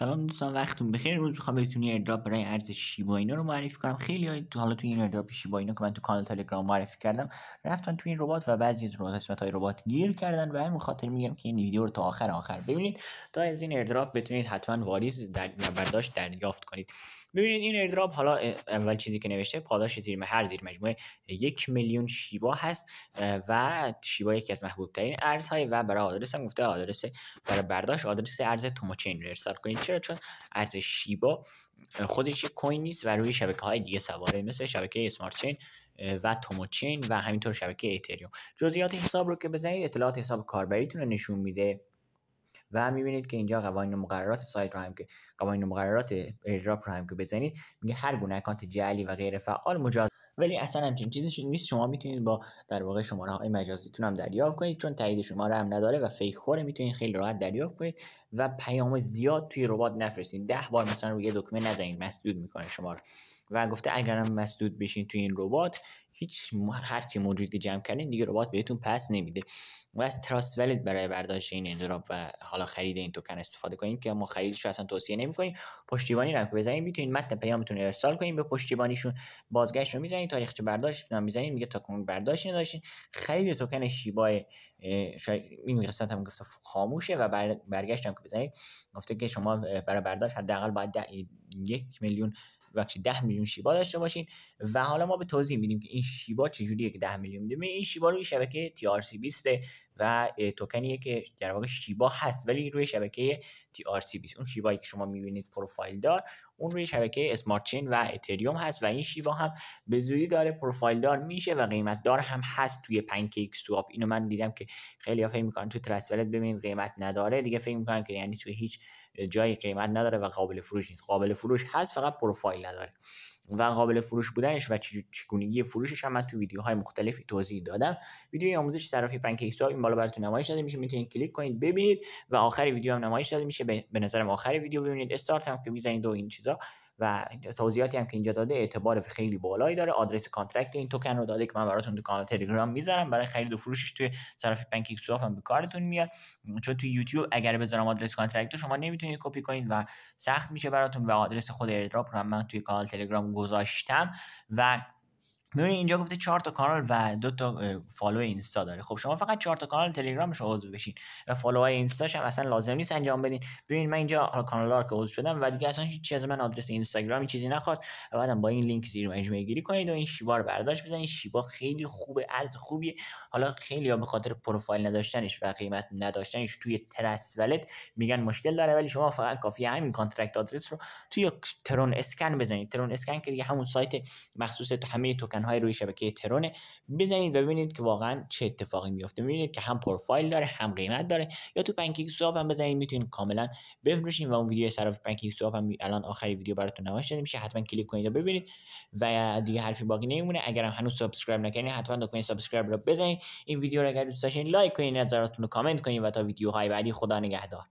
سلام دوستان وقتتون بخیر امروز میخوام بهتون یه ایردراپ برای ارز شیبا اینا رو معرفی کنم خیلی های تو حالا تو این ایردراپ شیبا اینا که من تو کانال تلگرام معرفی کردم رفتن تو این ربات و بعضی از ربات قسمت های ربات گیر کردن و همین خاطر میگم که این ویدیو رو تا آخر آخر ببینید تا از این ایردراپ بتونید حتما واریز در برداشت دریافت کنید ببینید این ایردراپ حالا اول چیزی که نوشته پاداش زیر هر زیر مجموعه یک میلیون شیبا هست و شیبا یکی از محبوب ترین ارزهای و برای آدرس هم گفته آدرس برای برداشت آدرس ارز توموچین رو ارسال کنید چرا چون ارز شیبا خودش یک کوین نیست و روی شبکه های دیگه سواره مثل شبکه اسمارت چین و تومو چین و همینطور شبکه اتریوم جزئیات حساب رو که بزنید اطلاعات حساب کاربریتون رو نشون میده و میبینید که اینجا قوانین مقررات سایت رو هم که قوانین مقررات ایردراپ رو هم که بزنید میگه هر گونه اکانت جعلی و غیر فعال مجاز ولی اصلا همچین چیزی نیست شما میتونید با در واقع شماره های مجازیتون هم دریافت کنید چون تایید شماره هم نداره و فیک خوره میتونید خیلی راحت دریافت کنید و پیام زیاد توی ربات نفرستید ده بار مثلا روی دکمه نزنید مسدود میکنه شما رو و گفته اگرم مسدود بشین توی این ربات هیچ هرچی موجودی جمع کردین دیگه ربات بهتون پس نمیده و از تراست ولید برای برداشت این انقلاب و حالا خرید این توکن استفاده کنیم که ما خریدش اصلا توصیه نمیکنیم پشتیبانی رو بزنین میتونید متن پیامتون رو ارسال کنیم به پشتیبانیشون بازگشت رو میزنین تاریخچه برداشت رو میزنین میگه تا کون برداشت نداشتین خرید توکن شیبای شاید این قسمت هم گفته خاموشه و برگشت هم که بزنید گفته که شما برای برداشت حداقل باید یک میلیون بخش 10 میلیون شیبا داشته باشین و حالا ما به توضیح میدیم که این شیبا چجوریه که 10 میلیون میدیم این شیبا روی شبکه TRC20 و توکنیه که در واقع شیبا هست ولی روی شبکه سی 20 اون شیبایی که شما میبینید پروفایل دار اون روی شبکه اسمارت چین و اتریوم هست و این شیبا هم به زودی داره پروفایل دار میشه و قیمت دار هم هست توی پنکیک سواب اینو من دیدم که خیلی فکر میکنن تو ترس ولت ببینید قیمت نداره دیگه فکر میکنن که یعنی توی هیچ جایی قیمت نداره و قابل فروش نیست قابل فروش هست فقط پروفایل نداره و قابل فروش بودنش و چگونگی فروشش هم من تو ویدیوهای مختلفی توضیح دادم ویدیو آموزش طرفی پنکیک سوار این بالا براتون نمایش داده میشه میتونید کلیک کنید ببینید و آخر ویدیو هم نمایش داده میشه به نظرم آخر ویدیو ببینید استارت هم که میزنید و این چیزا و توضیحاتی هم که اینجا داده اعتبار خیلی بالایی داره آدرس کانترکت این توکن رو داده که من براتون تو کانال تلگرام میذارم برای خرید و فروشش توی صرافی پنکیک سواپ هم به کارتون میاد چون توی یوتیوب اگر بذارم آدرس کانترکت شما نمیتونید کپی کنید و سخت میشه براتون و آدرس خود ایردراپ رو من توی کانال تلگرام گذاشتم و ببین اینجا گفته چهار تا کانال و دو تا فالو اینستا داره خب شما فقط چهار تا کانال تلگرامش عضو بشین و فالو های اینستاش هم اصلا لازم نیست انجام بدین ببین من اینجا کانال ها که عضو شدم و دیگه اصلا هیچ چیز من آدرس اینستاگرام چیزی نخواست و بعدم با این لینک زیر مجموعه گیری کنید و این شیبا رو برداشت بزنید شیبا خیلی خوبه ارز خوبیه حالا خیلی ها به خاطر پروفایل نداشتنش و قیمت نداشتنش توی ترس ولت میگن مشکل داره ولی شما فقط کافیه همین کانترکت آدرس رو توی ترون اسکن بزنید ترون اسکن که دیگه همون سایت مخصوص همه توکن اپلیکیشن های روی شبکه ترونه بزنید و ببینید که واقعا چه اتفاقی میفته میبینید که هم پروفایل داره هم قیمت داره یا تو پنکیک سواب هم بزنید میتونید کاملا بفروشین و اون ویدیو صرف پنکیک سواب هم الان آخری ویدیو براتون نمایش میشه حتما کلیک کنید و ببینید و دیگه حرفی باقی نمیمونه اگر هم هنوز سابسکرایب نکردین حتما دکمه سابسکرایب رو بزنید این ویدیو رو اگر دوست داشتین لایک کنید نظراتتون رو کامنت کنید و تا ویدیوهای بعدی خدا نگهدار